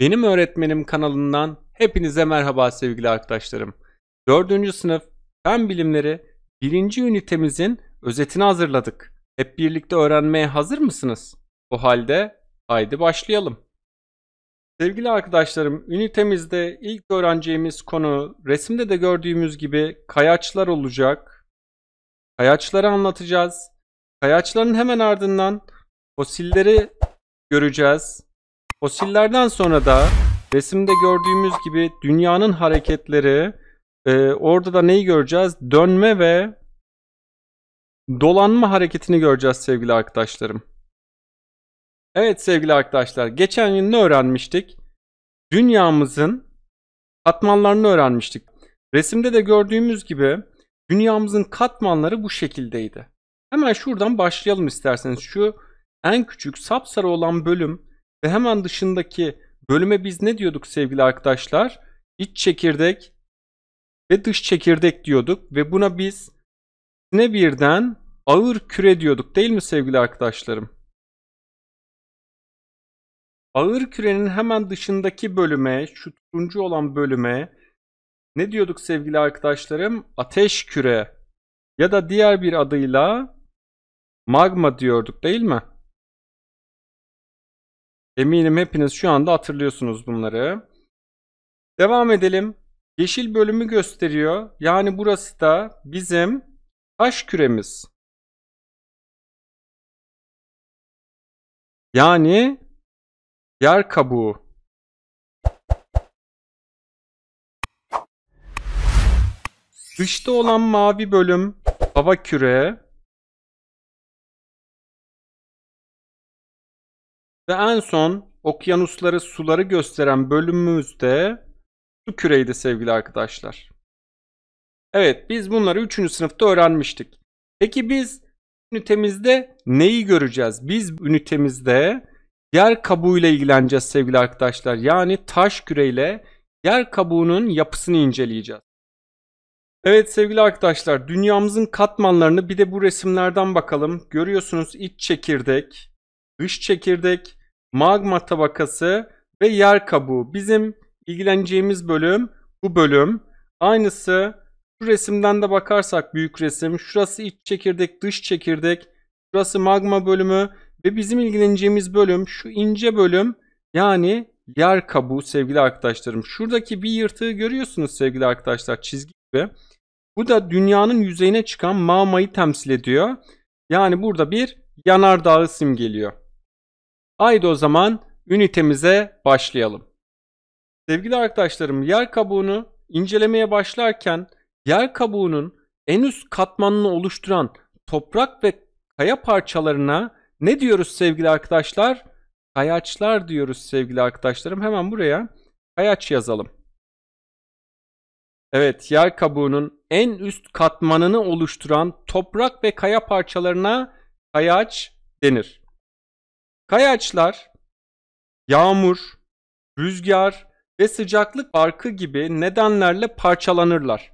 Benim Öğretmenim kanalından hepinize merhaba sevgili arkadaşlarım. 4. sınıf fen bilimleri 1. ünitemizin özetini hazırladık. Hep birlikte öğrenmeye hazır mısınız? O halde haydi başlayalım. Sevgili arkadaşlarım, ünitemizde ilk öğreneceğimiz konu resimde de gördüğümüz gibi kayaçlar olacak. Kayaçları anlatacağız. Kayaçların hemen ardından fosilleri göreceğiz. Fosillerden sonra da resimde gördüğümüz gibi dünyanın hareketleri e, orada da neyi göreceğiz? Dönme ve dolanma hareketini göreceğiz sevgili arkadaşlarım. Evet sevgili arkadaşlar geçen gün ne öğrenmiştik? Dünyamızın katmanlarını öğrenmiştik. Resimde de gördüğümüz gibi dünyamızın katmanları bu şekildeydi. Hemen şuradan başlayalım isterseniz. Şu en küçük sapsarı olan bölüm ve hemen dışındaki bölüme biz ne diyorduk sevgili arkadaşlar? İç çekirdek ve dış çekirdek diyorduk ve buna biz ne birden ağır küre diyorduk değil mi sevgili arkadaşlarım? Ağır kürenin hemen dışındaki bölüme, şu turuncu olan bölüme ne diyorduk sevgili arkadaşlarım? Ateş küre ya da diğer bir adıyla magma diyorduk değil mi? Eminim hepiniz şu anda hatırlıyorsunuz bunları. Devam edelim. Yeşil bölümü gösteriyor. Yani burası da bizim taş küremiz. Yani yer kabuğu. Dışta olan mavi bölüm hava küre. Ve en son okyanusları, suları gösteren bölümümüzde su küreydi sevgili arkadaşlar. Evet biz bunları 3. sınıfta öğrenmiştik. Peki biz ünitemizde neyi göreceğiz? Biz ünitemizde yer kabuğuyla ilgileneceğiz sevgili arkadaşlar. Yani taş küreyle yer kabuğunun yapısını inceleyeceğiz. Evet sevgili arkadaşlar dünyamızın katmanlarını bir de bu resimlerden bakalım. Görüyorsunuz iç çekirdek, dış çekirdek magma tabakası ve yer kabuğu. Bizim ilgileneceğimiz bölüm bu bölüm. Aynısı şu resimden de bakarsak büyük resim. Şurası iç çekirdek, dış çekirdek. Şurası magma bölümü ve bizim ilgileneceğimiz bölüm şu ince bölüm yani yer kabuğu sevgili arkadaşlarım. Şuradaki bir yırtığı görüyorsunuz sevgili arkadaşlar çizgi gibi. Bu da dünyanın yüzeyine çıkan magma'yı temsil ediyor. Yani burada bir yanardağ isim geliyor. Haydi o zaman ünitemize başlayalım. Sevgili arkadaşlarım yer kabuğunu incelemeye başlarken yer kabuğunun en üst katmanını oluşturan toprak ve kaya parçalarına ne diyoruz sevgili arkadaşlar? Kayaçlar diyoruz sevgili arkadaşlarım. Hemen buraya kayaç yazalım. Evet, yer kabuğunun en üst katmanını oluşturan toprak ve kaya parçalarına kayaç denir. Kayaçlar yağmur, rüzgar ve sıcaklık farkı gibi nedenlerle parçalanırlar.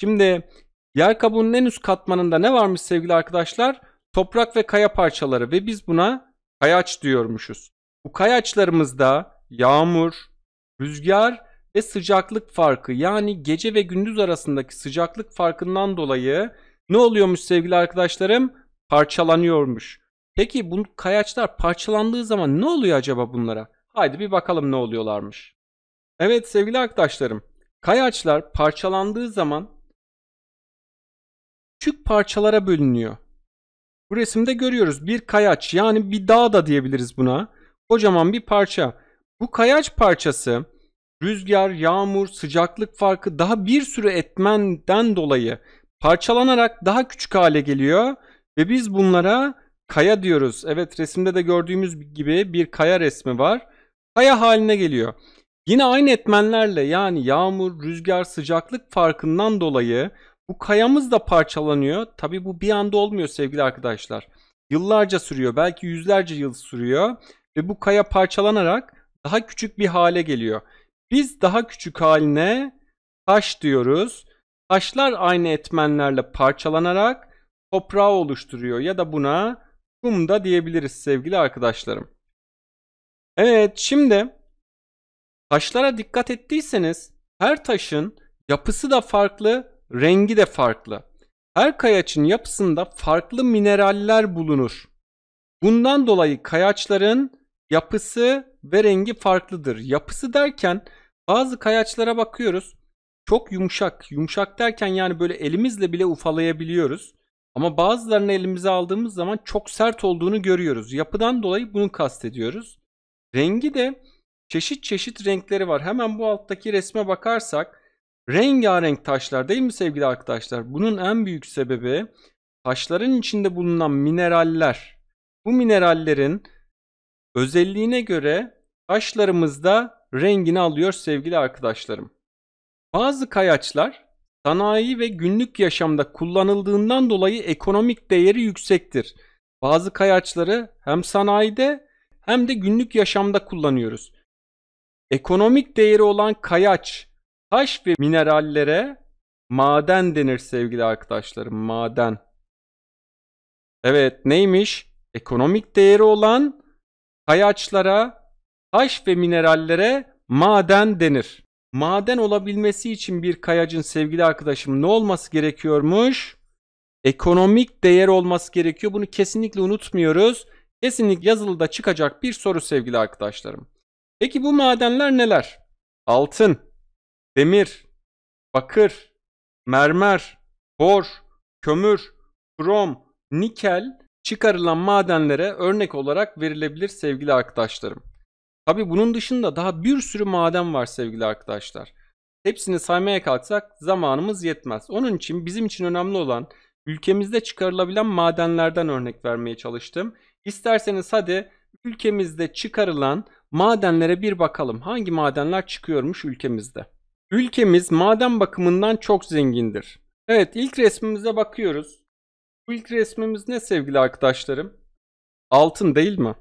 Şimdi yer kabuğunun en üst katmanında ne varmış sevgili arkadaşlar? Toprak ve kaya parçaları ve biz buna kayaç diyormuşuz. Bu kayaçlarımızda yağmur, rüzgar ve sıcaklık farkı yani gece ve gündüz arasındaki sıcaklık farkından dolayı ne oluyormuş sevgili arkadaşlarım? Parçalanıyormuş. Peki bu kayaçlar parçalandığı zaman ne oluyor acaba bunlara? Haydi bir bakalım ne oluyorlarmış. Evet sevgili arkadaşlarım. Kayaçlar parçalandığı zaman küçük parçalara bölünüyor. Bu resimde görüyoruz bir kayaç yani bir dağ da diyebiliriz buna. Kocaman bir parça. Bu kayaç parçası rüzgar, yağmur, sıcaklık farkı daha bir sürü etmenden dolayı parçalanarak daha küçük hale geliyor ve biz bunlara Kaya diyoruz. Evet resimde de gördüğümüz gibi bir kaya resmi var. Kaya haline geliyor. Yine aynı etmenlerle yani yağmur, rüzgar, sıcaklık farkından dolayı bu kayamız da parçalanıyor. Tabi bu bir anda olmuyor sevgili arkadaşlar. Yıllarca sürüyor belki yüzlerce yıl sürüyor ve bu kaya parçalanarak daha küçük bir hale geliyor. Biz daha küçük haline taş diyoruz. Taşlar aynı etmenlerle parçalanarak toprağı oluşturuyor ya da buna Kumda diyebiliriz sevgili arkadaşlarım. Evet şimdi taşlara dikkat ettiyseniz her taşın yapısı da farklı, rengi de farklı. Her kayaçın yapısında farklı mineraller bulunur. Bundan dolayı kayaçların yapısı ve rengi farklıdır. Yapısı derken bazı kayaçlara bakıyoruz. Çok yumuşak. Yumuşak derken yani böyle elimizle bile ufalayabiliyoruz. Ama bazılarını elimize aldığımız zaman çok sert olduğunu görüyoruz. Yapıdan dolayı bunu kastediyoruz. Rengi de çeşit çeşit renkleri var. Hemen bu alttaki resme bakarsak rengarenk taşlar değil mi sevgili arkadaşlar? Bunun en büyük sebebi taşların içinde bulunan mineraller. Bu minerallerin özelliğine göre taşlarımızda rengini alıyor sevgili arkadaşlarım. Bazı kayaçlar Sanayi ve günlük yaşamda kullanıldığından dolayı ekonomik değeri yüksektir. Bazı kayaçları hem sanayide hem de günlük yaşamda kullanıyoruz. Ekonomik değeri olan kayaç, taş ve minerallere maden denir sevgili arkadaşlarım. Maden. Evet neymiş? Ekonomik değeri olan kayaçlara, taş ve minerallere maden denir. Maden olabilmesi için bir kayacın sevgili arkadaşım ne olması gerekiyormuş? Ekonomik değer olması gerekiyor. Bunu kesinlikle unutmuyoruz. Kesinlikle yazılıda çıkacak bir soru sevgili arkadaşlarım. Peki bu madenler neler? Altın, demir, bakır, mermer, bor, kömür, krom, nikel çıkarılan madenlere örnek olarak verilebilir sevgili arkadaşlarım. Tabi bunun dışında daha bir sürü maden var sevgili arkadaşlar. Hepsini saymaya kalksak zamanımız yetmez. Onun için bizim için önemli olan ülkemizde çıkarılabilen madenlerden örnek vermeye çalıştım. İsterseniz hadi ülkemizde çıkarılan madenlere bir bakalım. Hangi madenler çıkıyormuş ülkemizde? Ülkemiz maden bakımından çok zengindir. Evet ilk resmimize bakıyoruz. Bu ilk resmimiz ne sevgili arkadaşlarım? Altın değil mi?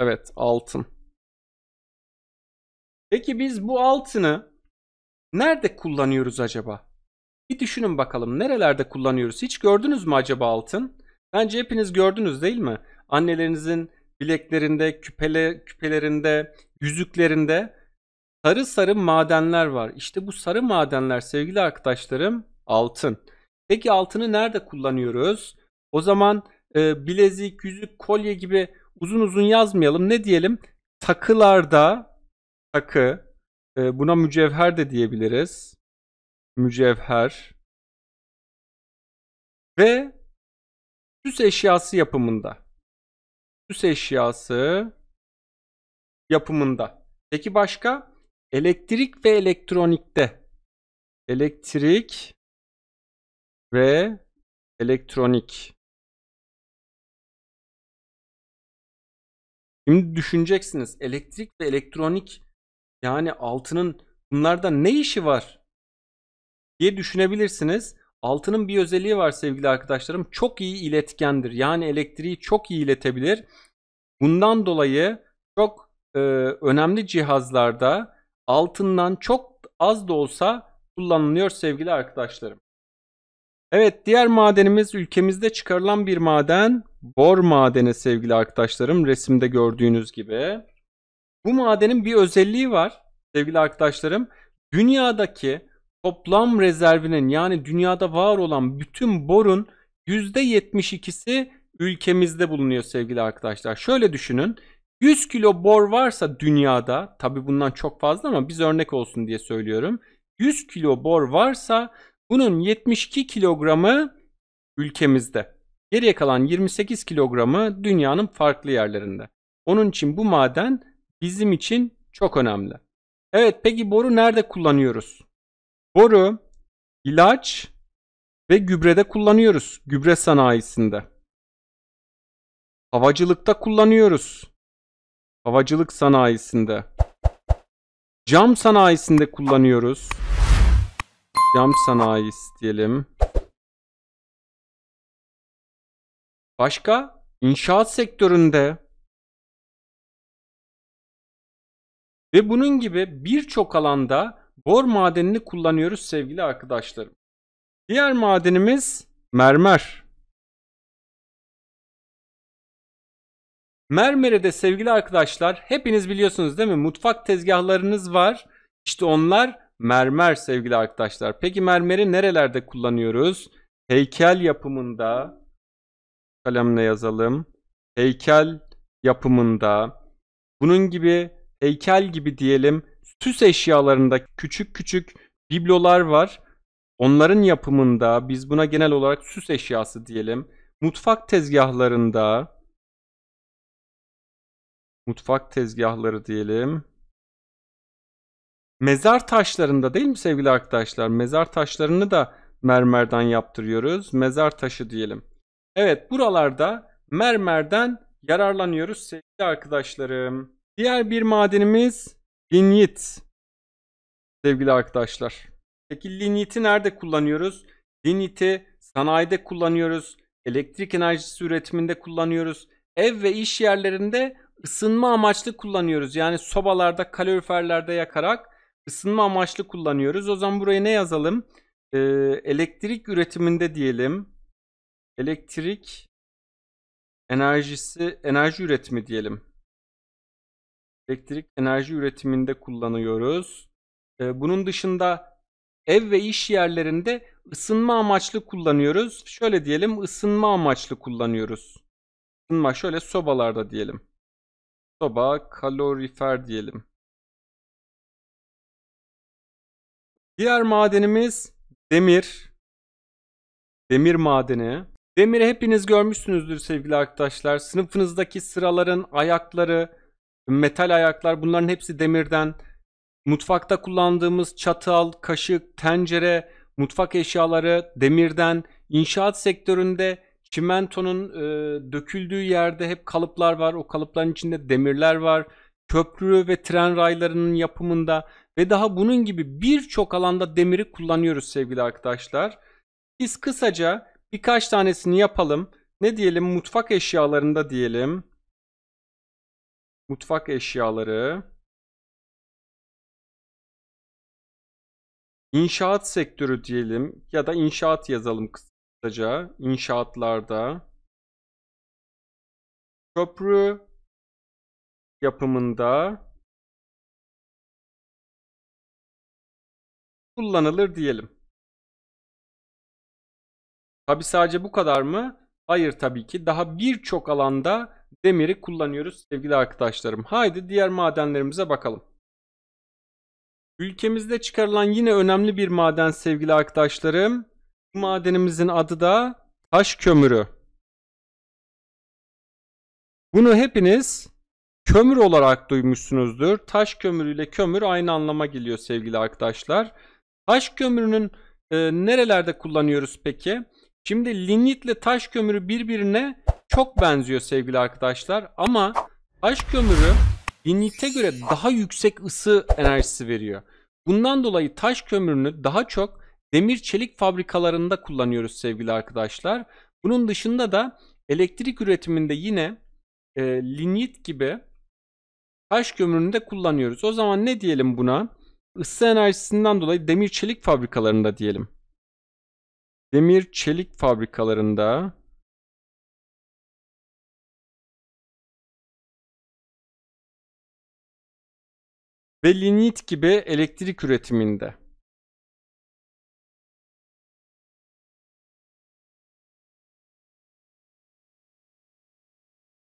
Evet altın. Peki biz bu altını nerede kullanıyoruz acaba? Bir düşünün bakalım nerelerde kullanıyoruz? Hiç gördünüz mü acaba altın? Bence hepiniz gördünüz değil mi? Annelerinizin bileklerinde, küpele, küpelerinde, yüzüklerinde sarı sarı madenler var. İşte bu sarı madenler sevgili arkadaşlarım altın. Peki altını nerede kullanıyoruz? O zaman e, bilezik, yüzük, kolye gibi uzun uzun yazmayalım. Ne diyelim? Takılarda, takı, e, buna mücevher de diyebiliriz. Mücevher. Ve süs eşyası yapımında. Süs eşyası yapımında. Peki başka? Elektrik ve elektronikte. Elektrik ve elektronik. Şimdi düşüneceksiniz elektrik ve elektronik yani altının bunlarda ne işi var diye düşünebilirsiniz. Altının bir özelliği var sevgili arkadaşlarım. Çok iyi iletkendir. Yani elektriği çok iyi iletebilir. Bundan dolayı çok e, önemli cihazlarda altından çok az da olsa kullanılıyor sevgili arkadaşlarım. Evet diğer madenimiz ülkemizde çıkarılan bir maden bor madeni sevgili arkadaşlarım resimde gördüğünüz gibi. Bu madenin bir özelliği var sevgili arkadaşlarım. Dünyadaki toplam rezervinin yani dünyada var olan bütün borun %72'si ülkemizde bulunuyor sevgili arkadaşlar. Şöyle düşünün. 100 kilo bor varsa dünyada tabi bundan çok fazla ama biz örnek olsun diye söylüyorum. 100 kilo bor varsa bunun 72 kilogramı ülkemizde. Geriye kalan 28 kilogramı dünyanın farklı yerlerinde. Onun için bu maden bizim için çok önemli. Evet peki boru nerede kullanıyoruz? Boru ilaç ve gübrede kullanıyoruz. Gübre sanayisinde. Havacılıkta kullanıyoruz. Havacılık sanayisinde. Cam sanayisinde kullanıyoruz. Cam sanayi diyelim. Başka? İnşaat sektöründe Ve bunun gibi birçok alanda bor madenini kullanıyoruz sevgili arkadaşlarım. Diğer madenimiz mermer. Mermere de sevgili arkadaşlar hepiniz biliyorsunuz değil mi? Mutfak tezgahlarınız var. İşte onlar mermer sevgili arkadaşlar. Peki mermeri nerelerde kullanıyoruz? Heykel yapımında kalemle yazalım. Heykel yapımında bunun gibi heykel gibi diyelim süs eşyalarında küçük küçük biblolar var. Onların yapımında biz buna genel olarak süs eşyası diyelim. Mutfak tezgahlarında mutfak tezgahları diyelim. Mezar taşlarında değil mi sevgili arkadaşlar? Mezar taşlarını da mermerden yaptırıyoruz. Mezar taşı diyelim. Evet buralarda mermerden yararlanıyoruz sevgili arkadaşlarım. Diğer bir madenimiz linyit. Sevgili arkadaşlar. Peki linyiti nerede kullanıyoruz? Linyiti sanayide kullanıyoruz. Elektrik enerjisi üretiminde kullanıyoruz. Ev ve iş yerlerinde ısınma amaçlı kullanıyoruz. Yani sobalarda, kaloriferlerde yakarak ısınma amaçlı kullanıyoruz. O zaman buraya ne yazalım? Ee, elektrik üretiminde diyelim. Elektrik enerjisi, enerji üretimi diyelim elektrik enerji üretiminde kullanıyoruz. Ee, bunun dışında ev ve iş yerlerinde ısınma amaçlı kullanıyoruz. Şöyle diyelim ısınma amaçlı kullanıyoruz. Isınma şöyle sobalarda diyelim. Soba, kalorifer diyelim. Diğer madenimiz demir. Demir madeni. Demiri hepiniz görmüşsünüzdür sevgili arkadaşlar. Sınıfınızdaki sıraların ayakları, metal ayaklar bunların hepsi demirden. Mutfakta kullandığımız çatal, kaşık, tencere, mutfak eşyaları demirden. İnşaat sektöründe çimentonun e, döküldüğü yerde hep kalıplar var. O kalıpların içinde demirler var. Köprü ve tren raylarının yapımında ve daha bunun gibi birçok alanda demiri kullanıyoruz sevgili arkadaşlar. Biz kısaca birkaç tanesini yapalım. Ne diyelim? Mutfak eşyalarında diyelim. Mutfak eşyaları. İnşaat sektörü diyelim ya da inşaat yazalım kısaca. İnşaatlarda. Köprü yapımında kullanılır diyelim. Tabi sadece bu kadar mı? Hayır tabii ki. Daha birçok alanda demiri kullanıyoruz sevgili arkadaşlarım. Haydi diğer madenlerimize bakalım. Ülkemizde çıkarılan yine önemli bir maden sevgili arkadaşlarım. Bu madenimizin adı da taş kömürü. Bunu hepiniz kömür olarak duymuşsunuzdur. Taş kömürü ile kömür aynı anlama geliyor sevgili arkadaşlar. Taş kömürünün e, nerelerde kullanıyoruz peki? Şimdi ile taş kömürü birbirine çok benziyor sevgili arkadaşlar ama aşk kömürü dinlikte göre daha yüksek ısı enerjisi veriyor. Bundan dolayı taş kömürünü daha çok demir çelik fabrikalarında kullanıyoruz sevgili arkadaşlar. Bunun dışında da elektrik üretiminde yine e, linyit gibi taş kömürünü de kullanıyoruz. O zaman ne diyelim buna? Isı enerjisinden dolayı demir çelik fabrikalarında diyelim. Demir çelik fabrikalarında ve lignit gibi elektrik üretiminde.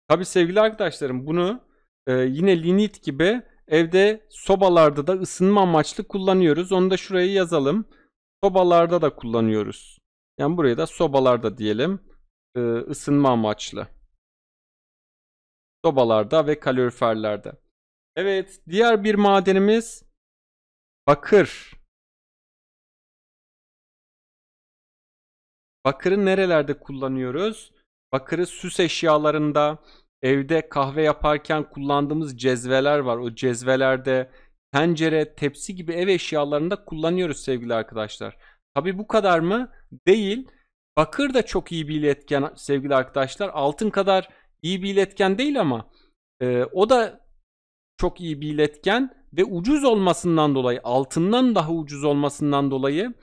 Tabi sevgili arkadaşlarım bunu e, yine lignit gibi evde sobalarda da ısınma amaçlı kullanıyoruz. Onu da şuraya yazalım. Sobalarda da kullanıyoruz. Yani buraya da sobalarda diyelim e, ısınma amaçlı. Sobalarda ve kaloriferlerde. Evet, diğer bir madenimiz bakır. Bakırı nerelerde kullanıyoruz? Bakırı süs eşyalarında, evde kahve yaparken kullandığımız cezveler var. O cezvelerde tencere, tepsi gibi ev eşyalarında kullanıyoruz sevgili arkadaşlar. Tabi bu kadar mı? Değil. Bakır da çok iyi bir iletken sevgili arkadaşlar. Altın kadar iyi bir iletken değil ama e, o da çok iyi bir iletken ve ucuz olmasından dolayı altından daha ucuz olmasından dolayı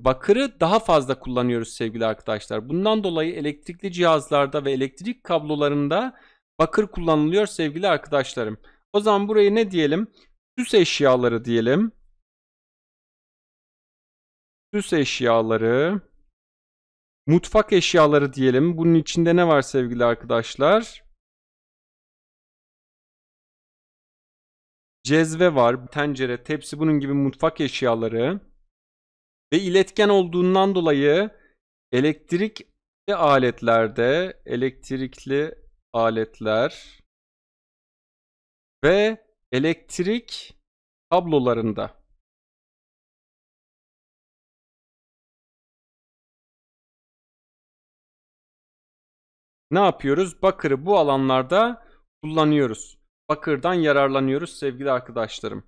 bakırı daha fazla kullanıyoruz sevgili arkadaşlar. Bundan dolayı elektrikli cihazlarda ve elektrik kablolarında bakır kullanılıyor sevgili arkadaşlarım. O zaman burayı ne diyelim? Süs eşyaları diyelim. Süs eşyaları, mutfak eşyaları diyelim. Bunun içinde ne var sevgili arkadaşlar? cezve var, tencere, tepsi bunun gibi mutfak eşyaları ve iletken olduğundan dolayı elektrikli aletlerde elektrikli aletler ve elektrik kablolarında ne yapıyoruz? Bakırı bu alanlarda kullanıyoruz bakırdan yararlanıyoruz sevgili arkadaşlarım.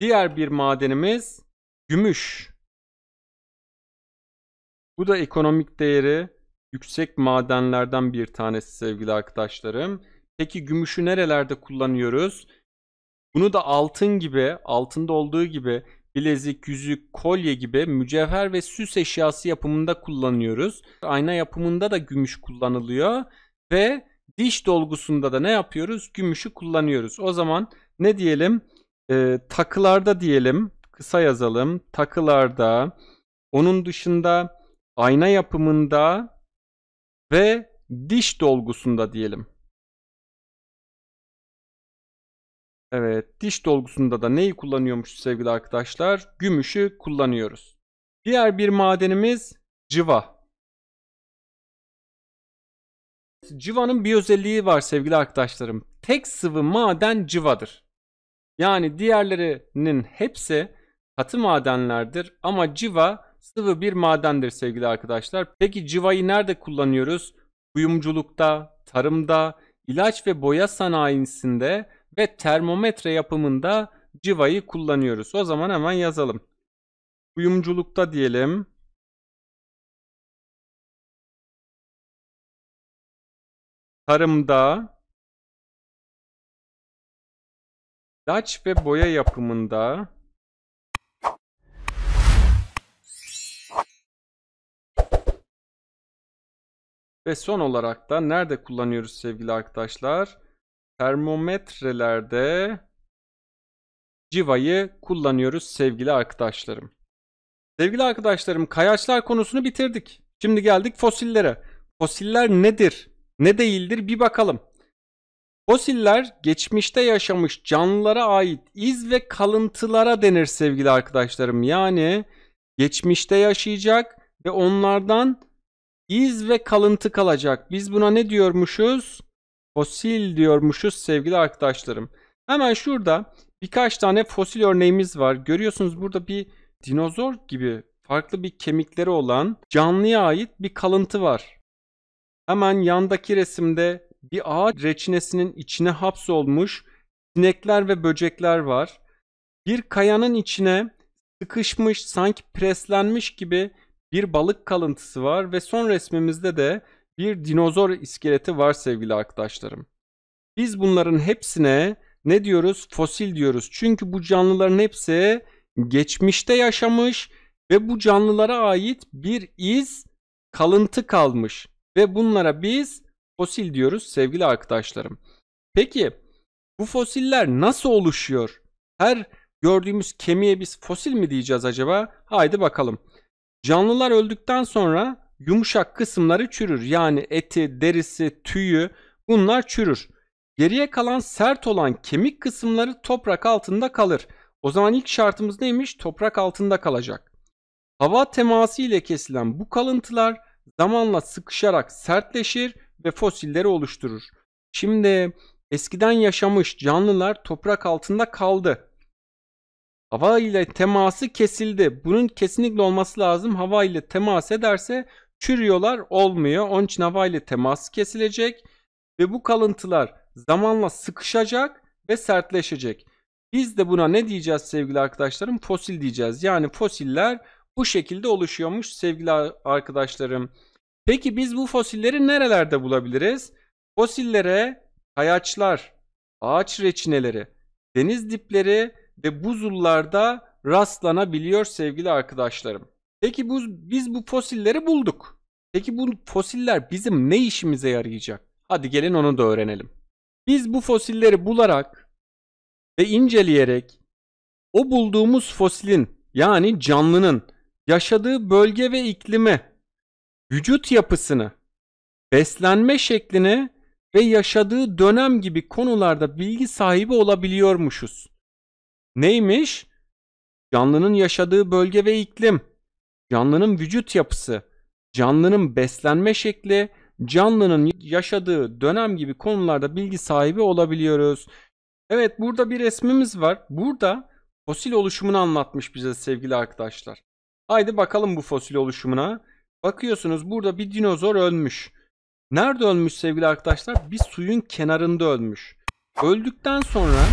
Diğer bir madenimiz gümüş. Bu da ekonomik değeri yüksek madenlerden bir tanesi sevgili arkadaşlarım. Peki gümüşü nerelerde kullanıyoruz? Bunu da altın gibi, altında olduğu gibi bilezik, yüzük, kolye gibi mücevher ve süs eşyası yapımında kullanıyoruz. Ayna yapımında da gümüş kullanılıyor ve Diş dolgusunda da ne yapıyoruz? Gümüşü kullanıyoruz. O zaman ne diyelim? E, takılarda diyelim. Kısa yazalım. Takılarda. Onun dışında ayna yapımında ve diş dolgusunda diyelim. Evet, diş dolgusunda da neyi kullanıyormuş sevgili arkadaşlar? Gümüşü kullanıyoruz. Diğer bir madenimiz civa. Civanın bir özelliği var sevgili arkadaşlarım. Tek sıvı maden civadır. Yani diğerlerinin hepsi katı madenlerdir ama civa sıvı bir madendir sevgili arkadaşlar. Peki civayı nerede kullanıyoruz? Kuyumculukta, tarımda, ilaç ve boya sanayisinde ve termometre yapımında civayı kullanıyoruz. O zaman hemen yazalım. Kuyumculukta diyelim. tarımda, ilaç ve boya yapımında, Ve son olarak da nerede kullanıyoruz sevgili arkadaşlar? Termometrelerde civayı kullanıyoruz sevgili arkadaşlarım. Sevgili arkadaşlarım kayaçlar konusunu bitirdik. Şimdi geldik fosillere. Fosiller nedir? ne değildir bir bakalım. Fosiller geçmişte yaşamış canlılara ait iz ve kalıntılara denir sevgili arkadaşlarım. Yani geçmişte yaşayacak ve onlardan iz ve kalıntı kalacak. Biz buna ne diyormuşuz? Fosil diyormuşuz sevgili arkadaşlarım. Hemen şurada birkaç tane fosil örneğimiz var. Görüyorsunuz burada bir dinozor gibi farklı bir kemikleri olan canlıya ait bir kalıntı var. Hemen yandaki resimde bir ağaç reçinesinin içine hapsolmuş sinekler ve böcekler var. Bir kayanın içine sıkışmış sanki preslenmiş gibi bir balık kalıntısı var ve son resmimizde de bir dinozor iskeleti var sevgili arkadaşlarım. Biz bunların hepsine ne diyoruz? Fosil diyoruz. Çünkü bu canlıların hepsi geçmişte yaşamış ve bu canlılara ait bir iz kalıntı kalmış. Ve bunlara biz fosil diyoruz sevgili arkadaşlarım. Peki bu fosiller nasıl oluşuyor? Her gördüğümüz kemiğe biz fosil mi diyeceğiz acaba? Haydi bakalım. Canlılar öldükten sonra yumuşak kısımları çürür. Yani eti, derisi, tüyü bunlar çürür. Geriye kalan sert olan kemik kısımları toprak altında kalır. O zaman ilk şartımız neymiş? Toprak altında kalacak. Hava teması ile kesilen bu kalıntılar zamanla sıkışarak sertleşir ve fosilleri oluşturur. Şimdi eskiden yaşamış canlılar toprak altında kaldı. Hava ile teması kesildi. Bunun kesinlikle olması lazım. Hava ile temas ederse çürüyorlar olmuyor. Onun için hava ile teması kesilecek ve bu kalıntılar zamanla sıkışacak ve sertleşecek. Biz de buna ne diyeceğiz sevgili arkadaşlarım? Fosil diyeceğiz. Yani fosiller bu şekilde oluşuyormuş sevgili arkadaşlarım. Peki biz bu fosilleri nerelerde bulabiliriz? Fosillere kayaçlar, ağaç reçineleri, deniz dipleri ve buzullarda rastlanabiliyor sevgili arkadaşlarım. Peki bu, biz bu fosilleri bulduk. Peki bu fosiller bizim ne işimize yarayacak? Hadi gelin onu da öğrenelim. Biz bu fosilleri bularak ve inceleyerek o bulduğumuz fosilin yani canlının yaşadığı bölge ve iklimi, vücut yapısını, beslenme şeklini ve yaşadığı dönem gibi konularda bilgi sahibi olabiliyormuşuz. Neymiş? Canlının yaşadığı bölge ve iklim, canlının vücut yapısı, canlının beslenme şekli, canlının yaşadığı dönem gibi konularda bilgi sahibi olabiliyoruz. Evet burada bir resmimiz var. Burada fosil oluşumunu anlatmış bize sevgili arkadaşlar. Haydi bakalım bu fosil oluşumuna. Bakıyorsunuz burada bir dinozor ölmüş. Nerede ölmüş sevgili arkadaşlar? Bir suyun kenarında ölmüş. Öldükten sonra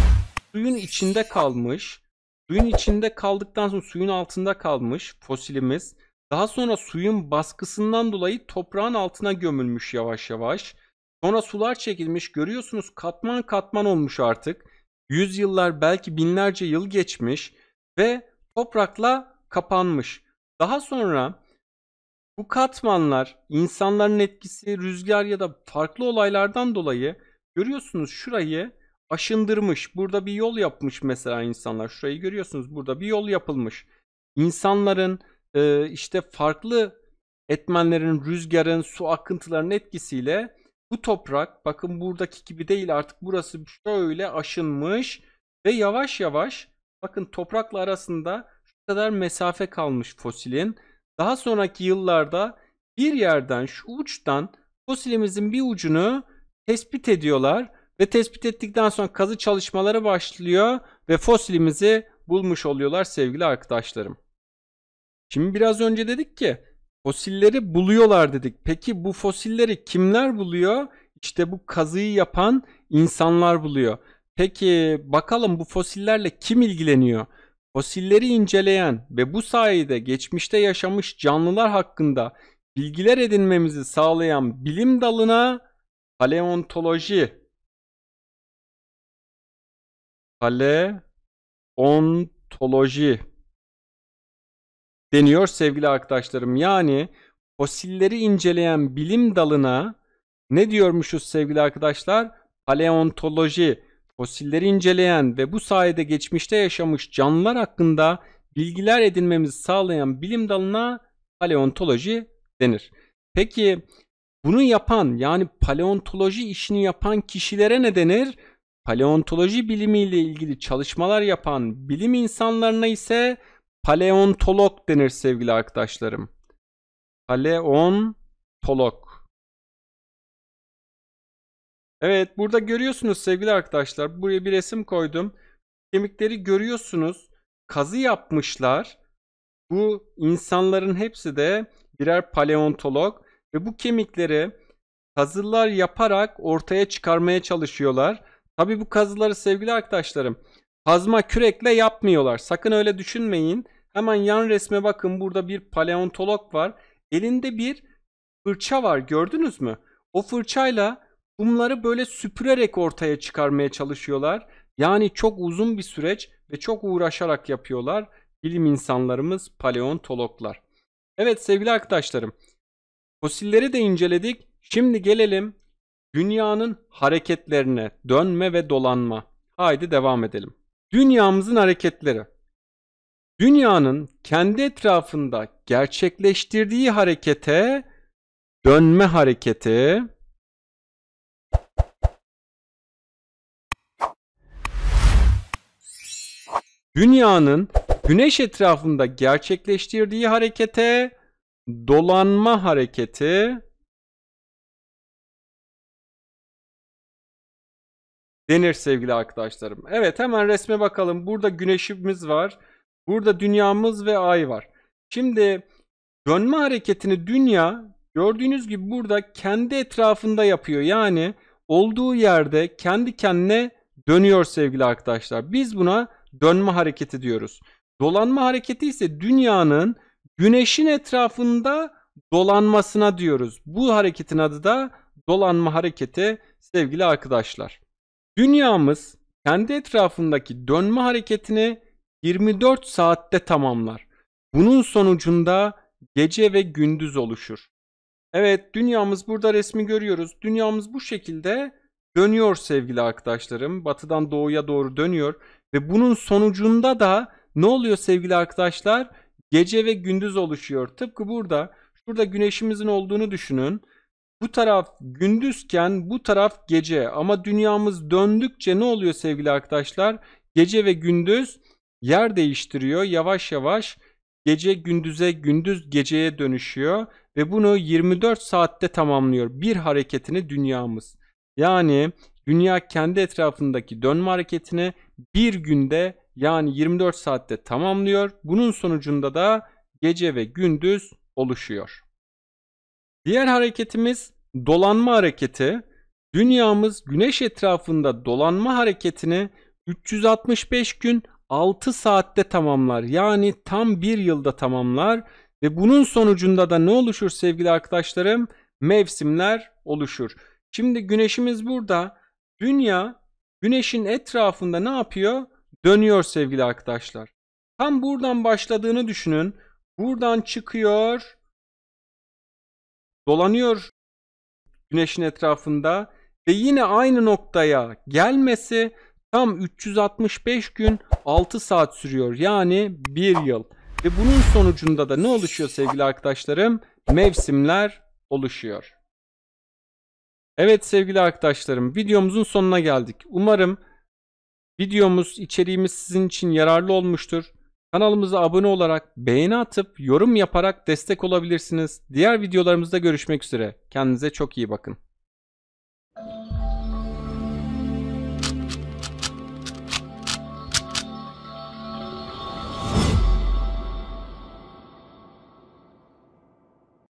suyun içinde kalmış. Suyun içinde kaldıktan sonra suyun altında kalmış fosilimiz. Daha sonra suyun baskısından dolayı toprağın altına gömülmüş yavaş yavaş. Sonra sular çekilmiş. Görüyorsunuz katman katman olmuş artık. Yüzyıllar belki binlerce yıl geçmiş ve toprakla kapanmış. Daha sonra bu katmanlar insanların etkisi, rüzgar ya da farklı olaylardan dolayı görüyorsunuz şurayı aşındırmış. Burada bir yol yapmış mesela insanlar. Şurayı görüyorsunuz burada bir yol yapılmış. İnsanların e, işte farklı etmenlerin, rüzgarın, su akıntılarının etkisiyle bu toprak bakın buradaki gibi değil artık burası şöyle aşınmış ve yavaş yavaş bakın toprakla arasında kadar mesafe kalmış fosilin. Daha sonraki yıllarda bir yerden şu uçtan fosilimizin bir ucunu tespit ediyorlar ve tespit ettikten sonra kazı çalışmaları başlıyor ve fosilimizi bulmuş oluyorlar sevgili arkadaşlarım. Şimdi biraz önce dedik ki fosilleri buluyorlar dedik. Peki bu fosilleri kimler buluyor? İşte bu kazıyı yapan insanlar buluyor. Peki bakalım bu fosillerle kim ilgileniyor? Fosilleri inceleyen ve bu sayede geçmişte yaşamış canlılar hakkında bilgiler edinmemizi sağlayan bilim dalına paleontoloji paleontoloji deniyor sevgili arkadaşlarım. Yani fosilleri inceleyen bilim dalına ne diyormuşuz sevgili arkadaşlar? Paleontoloji fosilleri inceleyen ve bu sayede geçmişte yaşamış canlılar hakkında bilgiler edinmemizi sağlayan bilim dalına paleontoloji denir. Peki bunu yapan yani paleontoloji işini yapan kişilere ne denir? Paleontoloji bilimiyle ilgili çalışmalar yapan bilim insanlarına ise paleontolog denir sevgili arkadaşlarım. Paleontolog. Evet burada görüyorsunuz sevgili arkadaşlar. Buraya bir resim koydum. Kemikleri görüyorsunuz. Kazı yapmışlar. Bu insanların hepsi de birer paleontolog ve bu kemikleri kazılar yaparak ortaya çıkarmaya çalışıyorlar. Tabi bu kazıları sevgili arkadaşlarım kazma kürekle yapmıyorlar. Sakın öyle düşünmeyin. Hemen yan resme bakın burada bir paleontolog var. Elinde bir fırça var gördünüz mü? O fırçayla Bunları böyle süpürerek ortaya çıkarmaya çalışıyorlar. Yani çok uzun bir süreç ve çok uğraşarak yapıyorlar bilim insanlarımız paleontologlar. Evet sevgili arkadaşlarım fosilleri de inceledik. Şimdi gelelim dünyanın hareketlerine dönme ve dolanma. Haydi devam edelim. Dünyamızın hareketleri. Dünyanın kendi etrafında gerçekleştirdiği harekete dönme hareketi Dünyanın güneş etrafında gerçekleştirdiği harekete dolanma hareketi denir sevgili arkadaşlarım. Evet hemen resme bakalım. Burada güneşimiz var. Burada dünyamız ve ay var. Şimdi dönme hareketini dünya gördüğünüz gibi burada kendi etrafında yapıyor. Yani olduğu yerde kendi kendine dönüyor sevgili arkadaşlar. Biz buna dönme hareketi diyoruz. Dolanma hareketi ise dünyanın güneşin etrafında dolanmasına diyoruz. Bu hareketin adı da dolanma hareketi sevgili arkadaşlar. Dünyamız kendi etrafındaki dönme hareketini 24 saatte tamamlar. Bunun sonucunda gece ve gündüz oluşur. Evet dünyamız burada resmi görüyoruz. Dünyamız bu şekilde dönüyor sevgili arkadaşlarım. Batıdan doğuya doğru dönüyor ve bunun sonucunda da ne oluyor sevgili arkadaşlar? Gece ve gündüz oluşuyor. Tıpkı burada şurada güneşimizin olduğunu düşünün. Bu taraf gündüzken bu taraf gece ama dünyamız döndükçe ne oluyor sevgili arkadaşlar? Gece ve gündüz yer değiştiriyor yavaş yavaş gece gündüze gündüz geceye dönüşüyor ve bunu 24 saatte tamamlıyor bir hareketini dünyamız. Yani dünya kendi etrafındaki dönme hareketini bir günde yani 24 saatte tamamlıyor. Bunun sonucunda da gece ve gündüz oluşuyor. Diğer hareketimiz dolanma hareketi. Dünyamız güneş etrafında dolanma hareketini 365 gün 6 saatte tamamlar. Yani tam bir yılda tamamlar ve bunun sonucunda da ne oluşur sevgili arkadaşlarım? Mevsimler oluşur. Şimdi güneşimiz burada Dünya güneşin etrafında ne yapıyor? Dönüyor sevgili arkadaşlar. Tam buradan başladığını düşünün. Buradan çıkıyor. Dolanıyor güneşin etrafında ve yine aynı noktaya gelmesi tam 365 gün 6 saat sürüyor. Yani 1 yıl. Ve bunun sonucunda da ne oluşuyor sevgili arkadaşlarım? Mevsimler oluşuyor. Evet sevgili arkadaşlarım videomuzun sonuna geldik. Umarım videomuz içeriğimiz sizin için yararlı olmuştur. Kanalımıza abone olarak beğeni atıp yorum yaparak destek olabilirsiniz. Diğer videolarımızda görüşmek üzere. Kendinize çok iyi bakın.